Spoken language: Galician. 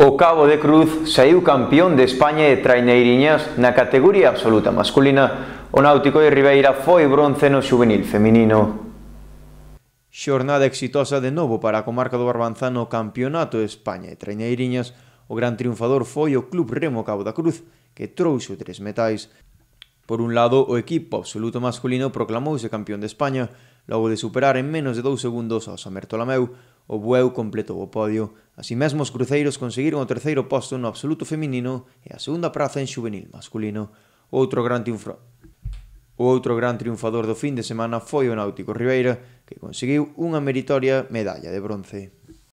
O Cabo de Cruz saiu campeón de España de traineiriñas na categoría absoluta masculina. O Náutico de Ribeira foi bronce no juvenil feminino. Xornada exitosa de novo para a comarca do Barbanza no Campeonato de España de Traineiriñas. O gran triunfador foi o Club Remo Cabo da Cruz, que trouxe tres metais. Por un lado, o equipo absoluto masculino proclamouse campeón de España, logo de superar en menos de dous segundos ao Samertolameu, o Bueu completou o podio. Así mesmo, os cruceiros conseguiron o terceiro posto no absoluto feminino e a segunda praza en juvenil masculino. Outro gran triunfo O outro gran triunfador do fin de semana foi o Náutico Ribeira, que conseguiu unha meritoria medalla de bronce.